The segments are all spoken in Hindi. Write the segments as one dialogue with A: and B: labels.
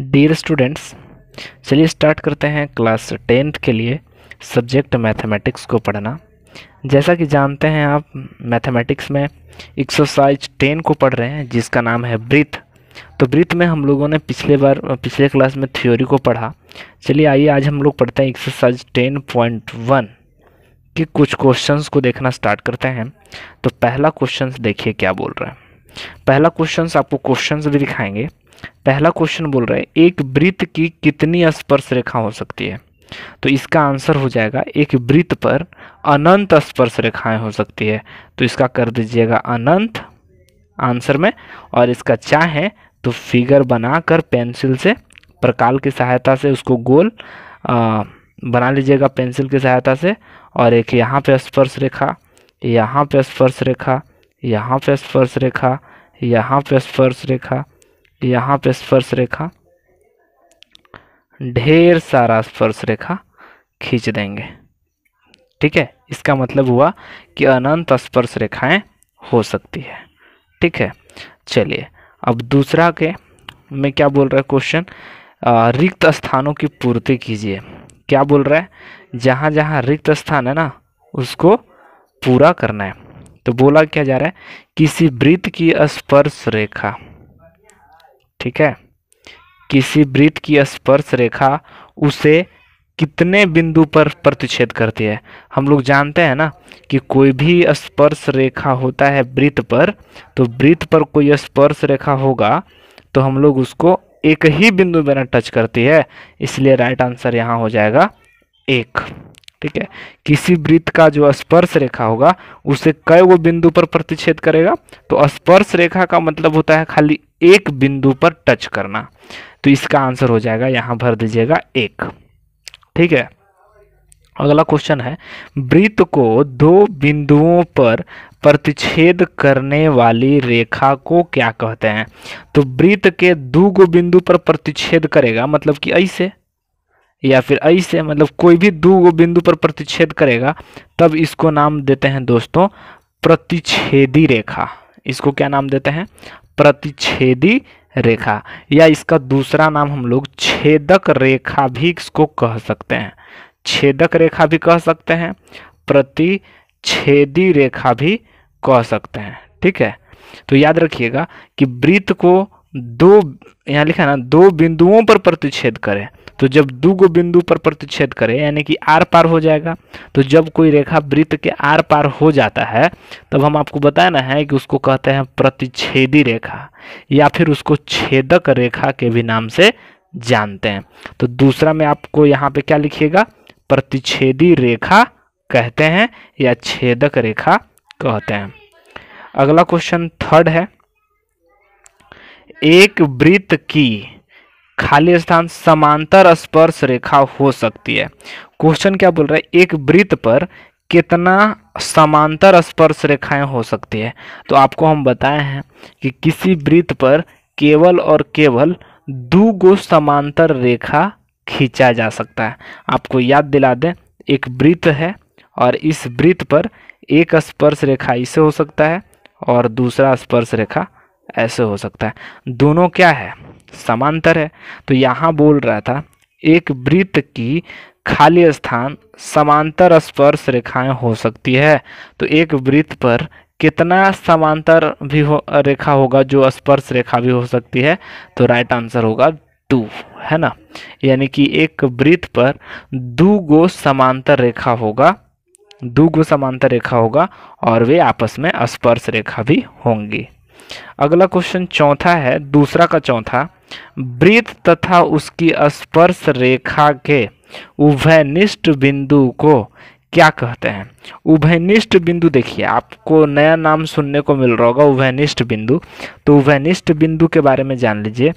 A: डियर स्टूडेंट्स चलिए स्टार्ट करते हैं क्लास टेंथ के लिए सब्जेक्ट मैथमेटिक्स को पढ़ना जैसा कि जानते हैं आप मैथमेटिक्स में एक्सरसाइज टेन को पढ़ रहे हैं जिसका नाम है ब्रीथ तो ब्रीथ में हम लोगों ने पिछले बार पिछले क्लास में थ्योरी को पढ़ा चलिए आइए आज हम लोग पढ़ते हैं एक्सरसाइज टेन पॉइंट वन के कुछ क्वेश्चंस को देखना स्टार्ट करते हैं तो पहला क्वेश्चन देखिए क्या बोल रहे हैं पहला क्वेश्चन आपको क्वेश्चन भी दिखाएंगे पहला क्वेश्चन बोल रहा है एक वृत्त की कितनी स्पर्श रेखा हो सकती है तो इसका आंसर हो जाएगा एक वृत्त पर अनंत स्पर्श रेखाएं हो सकती है तो इसका कर दीजिएगा अनंत आंसर में और इसका चाहे तो फिगर बनाकर पेंसिल से प्रकाल की सहायता से उसको गोल आ, बना लीजिएगा पेंसिल की सहायता से और एक यहाँ पे स्पर्श रेखा यहाँ पे स्पर्श रेखा यहाँ पे स्पर्श रेखा यहाँ पे स्पर्श रेखा यहाँ पे स्पर्श रेखा ढेर सारा स्पर्श रेखा खींच देंगे ठीक है इसका मतलब हुआ कि अनंत स्पर्श रेखाएं हो सकती है ठीक है चलिए अब दूसरा के में क्या बोल रहा है क्वेश्चन रिक्त स्थानों की पूर्ति कीजिए क्या बोल रहा है जहाँ जहाँ रिक्त स्थान है ना उसको पूरा करना है तो बोला क्या जा रहा है किसी वृत्त की स्पर्श रेखा ठीक है किसी वृत्त की स्पर्श रेखा उसे कितने बिंदु पर प्रतिच्छेद करती है हम लोग जानते हैं ना कि कोई भी स्पर्श रेखा होता है वृत्त पर तो वृत्त पर कोई स्पर्श रेखा होगा तो हम लोग उसको एक ही बिंदु में टच करती है इसलिए राइट आंसर यहाँ हो जाएगा एक ठीक है किसी वृत्त का जो स्पर्श रेखा होगा उसे कई वो बिंदु पर प्रतिच्छेद करेगा तो स्पर्श रेखा का मतलब होता है खाली एक बिंदु पर टच करना तो इसका आंसर हो जाएगा यहाँ भर दीजिएगा एक ठीक है अगला क्वेश्चन है वृत्त को दो बिंदुओं पर प्रतिच्छेद करने वाली रेखा को क्या कहते हैं तो वृत्त के दो गो बिंदु पर प्रतिच्छेद करेगा मतलब कि ऐसे या फिर ऐसे मतलब कोई भी दो गो बिंदु पर प्रतिच्छेद करेगा तब इसको नाम देते हैं दोस्तों प्रतिच्छेदी रेखा इसको क्या नाम देते हैं प्रतिच्छेदी रेखा या इसका दूसरा नाम हम लोग छेदक रेखा भी इसको कह सकते हैं छेदक रेखा भी कह सकते हैं प्रतिच्छेदी रेखा भी कह सकते हैं ठीक है तो याद रखिएगा कि वृत्त को दो यहाँ लिखा ना दो बिंदुओं पर प्रतिच्छेद करें तो जब दू गो बिंदु पर प्रतिच्छेद करे यानी कि आर पार हो जाएगा तो जब कोई रेखा वृत्त के आर पार हो जाता है तब हम आपको बताना है कि उसको कहते हैं प्रतिच्छेदी रेखा या फिर उसको छेदक रेखा के भी नाम से जानते हैं तो दूसरा में आपको यहाँ पे क्या लिखिएगा प्रतिच्छेदी रेखा कहते हैं या छेदक रेखा कहते हैं अगला क्वेश्चन थर्ड है एक वृत्त की खाली स्थान समांतर स्पर्श रेखा हो सकती है क्वेश्चन क्या बोल रहा है एक वृत्त पर कितना समांतर स्पर्श रेखाएं हो सकती है तो आपको हम बताए हैं कि किसी वृत्त पर केवल और केवल दो गो समांतर रेखा खींचा जा सकता है आपको याद दिला दें एक वृत्त है और इस वृत्त पर एक स्पर्श रेखा इसे हो सकता है और दूसरा स्पर्श रेखा ऐसे हो सकता है दोनों क्या है समांतर है तो यहाँ बोल रहा था एक वृत्त की खाली स्थान समांतर स्पर्श रेखाएं हो सकती है तो एक वृत्त पर कितना समांतर भी हो रेखा होगा जो स्पर्श रेखा भी हो सकती है तो राइट आंसर होगा टू है ना यानी कि एक वृत्त पर दो गो समांतर रेखा होगा दो गो समांतर रेखा होगा और वे आपस में स्पर्श रेखा भी होंगी अगला क्वेश्चन चौथा है दूसरा का चौथा वृत्त तथा उसकी स्पर्श रेखा के उभयनिष्ठ बिंदु को क्या कहते हैं उभयनिष्ठ बिंदु देखिए आपको नया नाम सुनने को मिल रहा होगा उभयनिष्ठ बिंदु तो उभयनिष्ठ बिंदु के बारे में जान लीजिए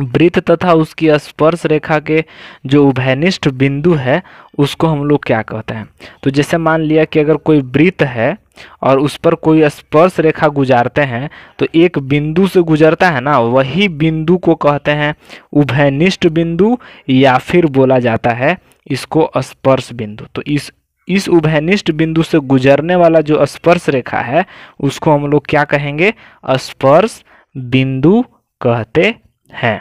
A: वृत्त तथा उसकी स्पर्श रेखा के जो उभयनिष्ठ बिंदु है उसको हम लोग क्या कहते हैं तो जैसे मान लिया कि अगर कोई वृत्त है और उस पर कोई स्पर्श रेखा गुजारते हैं तो एक बिंदु से गुजरता है ना वही बिंदु को कहते हैं उभयनिष्ठ बिंदु या फिर बोला जाता है इसको स्पर्श बिंदु तो इस इस उभयनिष्ठ बिंदु से गुजरने वाला जो स्पर्श रेखा है उसको हम लोग क्या कहेंगे स्पर्श बिंदु कहते हैं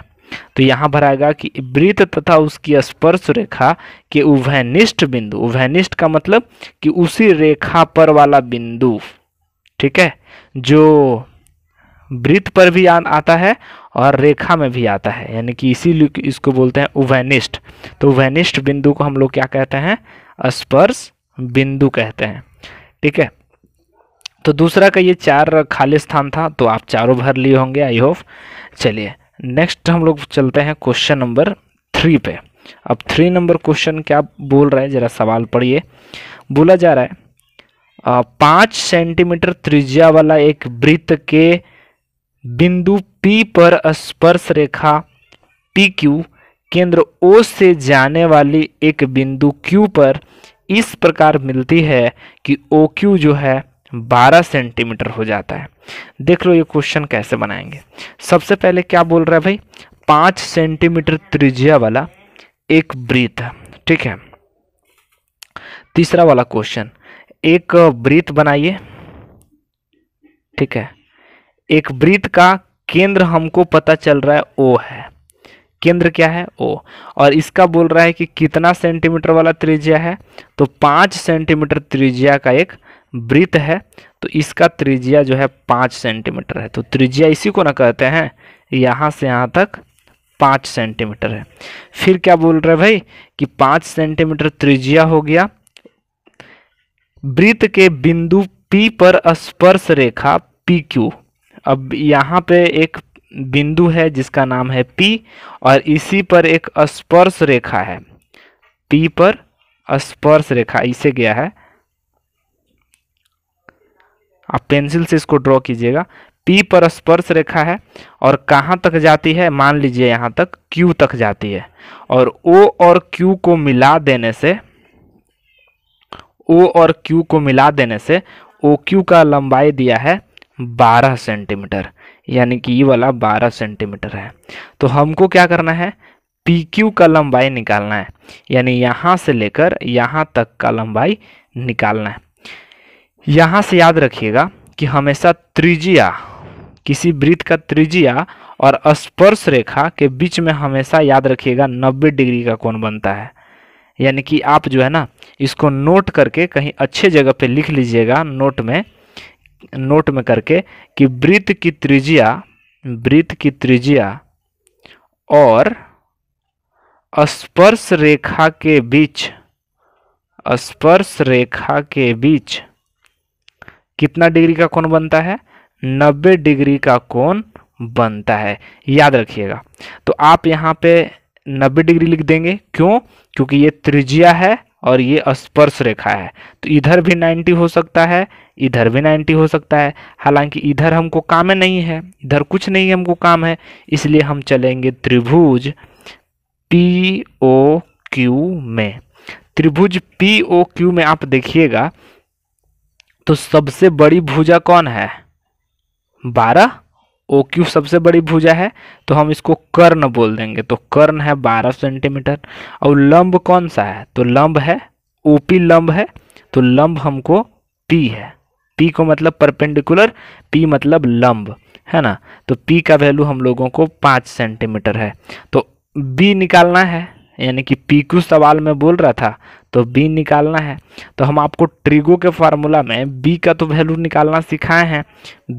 A: तो यहाँ भराएगा आएगा कि वृत्त तथा उसकी स्पर्श रेखा के उभयनिष्ठ बिंदु उभयनिष्ठ का मतलब कि उसी रेखा पर वाला बिंदु ठीक है जो वृत्त पर भी आ, आता है और रेखा में भी आता है यानी कि इसीलिए इसको बोलते हैं उभयनिष्ठ तो उभयनिष्ठ बिंदु को हम लोग क्या कहते हैं स्पर्श बिंदु कहते हैं ठीक है तो दूसरा का ये चार खाली स्थान था तो आप चारों भर लिए होंगे आई होप चलिए नेक्स्ट हम लोग चलते हैं क्वेश्चन नंबर थ्री पे अब थ्री नंबर क्वेश्चन क्या बोल रहे हैं ज़रा सवाल पढ़िए बोला जा रहा है पाँच सेंटीमीटर त्रिज्या वाला एक वृत्त के बिंदु पी पर स्पर्श रेखा पी क्यू केंद्र ओ से जाने वाली एक बिंदु क्यू पर इस प्रकार मिलती है कि ओ क्यू जो है 12 सेंटीमीटर हो जाता है देख लो ये क्वेश्चन कैसे बनाएंगे सबसे पहले क्या बोल रहा है भाई 5 सेंटीमीटर त्रिज्या वाला एक ब्रीत ठीक है तीसरा वाला क्वेश्चन एक ब्रीत बनाइए ठीक है एक ब्रीत का केंद्र हमको पता चल रहा है ओ है केंद्र क्या है ओ और इसका बोल रहा है कि कितना सेंटीमीटर वाला त्रिज्या है तो पाँच सेंटीमीटर त्रिज्या का एक वृत्त है तो इसका त्रिज्या जो है पाँच सेंटीमीटर है तो त्रिज्या इसी को ना कहते हैं यहाँ से यहाँ तक पाँच सेंटीमीटर है फिर क्या बोल रहे भाई कि पाँच सेंटीमीटर त्रिज्या हो गया वृत्त के बिंदु पी पर स्पर्श रेखा पी क्यू अब यहाँ पे एक बिंदु है जिसका नाम है पी और इसी पर एक स्पर्श रेखा है पी पर स्पर्श रेखा इसे गया है आप पेंसिल से इसको ड्रॉ कीजिएगा पी पर स्पर्श रेखा है और कहाँ तक जाती है मान लीजिए यहाँ तक क्यू तक जाती है और ओ और क्यू को मिला देने से ओ और क्यू को मिला देने से ओ क्यू का लंबाई दिया है बारह सेंटीमीटर यानी कि ये वाला बारह सेंटीमीटर है तो हमको क्या करना है पी क्यू का लंबाई निकालना है यानी यहाँ से लेकर यहाँ तक का लंबाई निकालना है यहाँ से याद रखिएगा कि हमेशा त्रिज्या किसी वृत्त का त्रिज्या और स्पर्श रेखा के बीच में हमेशा याद रखिएगा 90 डिग्री का कोण बनता है यानी कि आप जो है ना इसको नोट करके कहीं अच्छे जगह पे लिख लीजिएगा नोट में नोट में करके कि वृत्त की त्रिज्या वृत्त की त्रिज्या और स्पर्श रेखा के बीच स्पर्श रेखा के बीच कितना डिग्री का कोण बनता है 90 डिग्री का कोण बनता है याद रखिएगा तो आप यहाँ पे 90 डिग्री लिख देंगे क्यों क्योंकि ये त्रिज्या है और ये स्पर्श रेखा है तो इधर भी 90 हो सकता है इधर भी 90 हो सकता है हालांकि इधर हमको काम नहीं है इधर कुछ नहीं हमको काम है इसलिए हम चलेंगे त्रिभुज पी ओ क्यू में त्रिभुज पी ओ क्यू में आप देखिएगा तो सबसे बड़ी भुजा कौन है बारह ओ क्यू सबसे बड़ी भुजा है तो हम इसको कर्ण बोल देंगे तो कर्ण है बारह सेंटीमीटर और लंब कौन सा है तो लंब है ओपी लंब है तो लंब हमको पी है पी को मतलब परपेंडिकुलर पी मतलब लंब है ना तो पी का वैल्यू हम लोगों को पाँच सेंटीमीटर है तो बी निकालना है यानी कि पी क्यू सवाल में बोल रहा था तो बी निकालना है तो हम आपको ट्रिगो के फार्मूला में बी का तो वैल्यू निकालना सिखाए हैं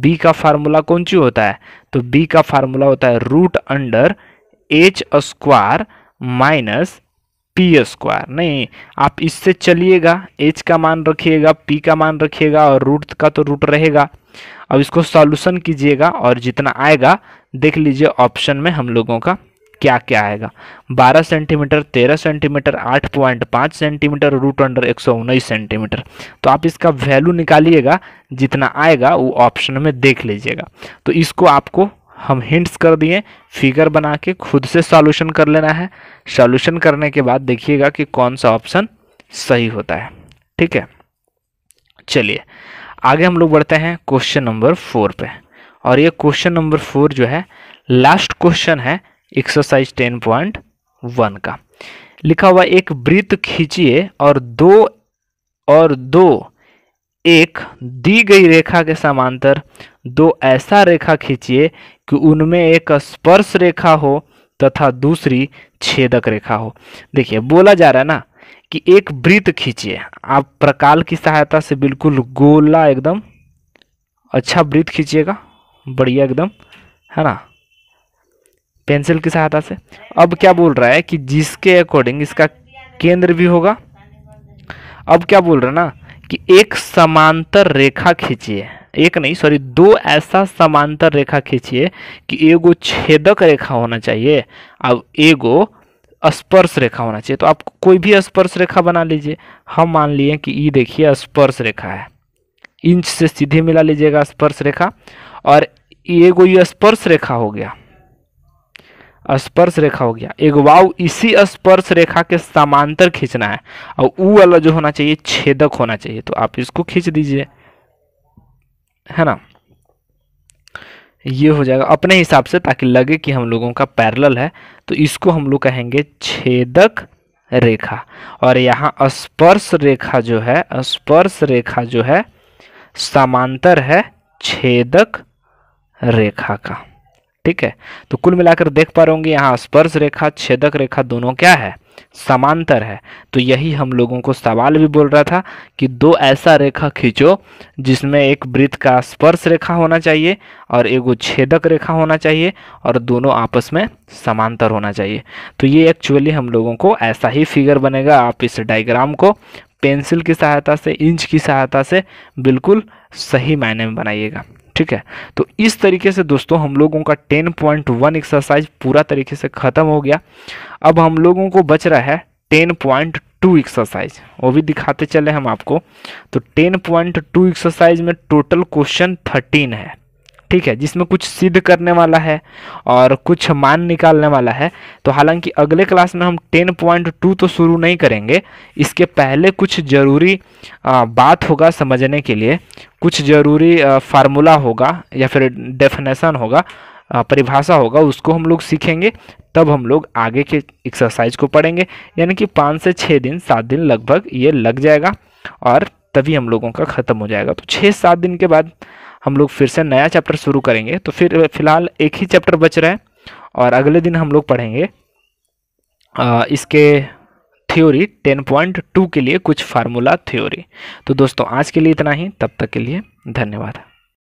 A: बी का फार्मूला कौन सी होता है तो बी का फार्मूला होता है root under H square minus P square नहीं आप इससे चलिएगा एच का मान रखिएगा पी का मान रखिएगा और रूट का तो रूट रहेगा अब इसको सॉल्यूशन कीजिएगा और जितना आएगा देख लीजिए ऑप्शन में हम लोगों का क्या क्या आएगा 12 centimetre 13 centimetre 8.5 centimetre root under एक सेंटीमीटर तो आप इसका वैल्यू निकालिएगा जितना आएगा वो ऑप्शन में देख लीजिएगा तो इसको आपको हम हिंट्स कर दिए फिगर बना के खुद से सॉल्यूशन कर लेना है सॉल्यूशन करने के बाद देखिएगा कि कौन सा ऑप्शन सही होता है ठीक है चलिए आगे हम लोग बढ़ते हैं क्वेश्चन नंबर फोर पे और ये क्वेश्चन नंबर फोर जो है लास्ट क्वेश्चन है एक्सरसाइज टेन पॉइंट वन का लिखा हुआ एक वृत्त खींचिए और दो और दो एक दी गई रेखा के समांतर दो ऐसा रेखा खींचिए कि उनमें एक स्पर्श रेखा हो तथा दूसरी छेदक रेखा हो देखिए बोला जा रहा है ना कि एक वृत्त खींचिए आप प्रकाल की सहायता से बिल्कुल गोला एकदम अच्छा वृत्त खींचिएगा बढ़िया एकदम है ना पेंसिल की सहायता से अब क्या बोल रहा है कि जिसके अकॉर्डिंग इसका केंद्र भी होगा अब क्या बोल रहा है ना कि एक समांतर रेखा खींचिए एक नहीं सॉरी दो ऐसा समांतर रेखा खींचिए कि एगो छेदक रेखा होना चाहिए अब एगो स्पर्श रेखा होना चाहिए तो आप कोई भी स्पर्श रेखा बना लीजिए हम मान लिए कि ये देखिए स्पर्श रेखा है इंच से सीधे मिला लीजिएगा स्पर्श रेखा और एगो ये स्पर्श रेखा हो गया स्पर्श रेखा हो गया एक वाव इसी स्पर्श रेखा के समांतर खींचना है और ऊ वाला जो होना चाहिए छेदक होना चाहिए तो आप इसको खींच दीजिए है ना ये हो जाएगा अपने हिसाब से ताकि लगे कि हम लोगों का पैरल है तो इसको हम लोग कहेंगे छेदक रेखा और यहाँ स्पर्श रेखा जो है स्पर्श रेखा जो है समांतर है छेदक रेखा का ठीक है तो कुल मिलाकर देख पा रहे होंगे यहाँ स्पर्श रेखा छेदक रेखा दोनों क्या है समांतर है तो यही हम लोगों को सवाल भी बोल रहा था कि दो ऐसा रेखा खींचो जिसमें एक वृत्त का स्पर्श रेखा होना चाहिए और एगो छेदक रेखा होना चाहिए और दोनों आपस में समांतर होना चाहिए तो ये एक्चुअली हम लोगों को ऐसा ही फिगर बनेगा आप इस डायग्राम को पेंसिल की सहायता से इंच की सहायता से बिल्कुल सही मायने में बनाइएगा ठीक है तो इस तरीके से दोस्तों हम लोगों का 10.1 एक्सरसाइज पूरा तरीके से ख़त्म हो गया अब हम लोगों को बच रहा है 10.2 एक्सरसाइज वो भी दिखाते चले हम आपको तो 10.2 एक्सरसाइज में टोटल क्वेश्चन 13 है ठीक है जिसमें कुछ सिद्ध करने वाला है और कुछ मान निकालने वाला है तो हालांकि अगले क्लास में हम टेन पॉइंट टू तो शुरू नहीं करेंगे इसके पहले कुछ ज़रूरी बात होगा समझने के लिए कुछ ज़रूरी फार्मूला होगा या फिर डेफिनेशन होगा परिभाषा होगा उसको हम लोग सीखेंगे तब हम लोग आगे के एक्सरसाइज को पढ़ेंगे यानी कि पाँच से छः दिन सात दिन लगभग ये लग जाएगा और तभी हम लोगों का ख़त्म हो जाएगा तो छः सात दिन के बाद हम लोग फिर से नया चैप्टर शुरू करेंगे तो फिर फिलहाल एक ही चैप्टर बच रहा है और अगले दिन हम लोग पढ़ेंगे आ, इसके थ्योरी 10.2 के लिए कुछ फार्मूला थ्योरी तो दोस्तों आज के लिए इतना ही तब तक के लिए धन्यवाद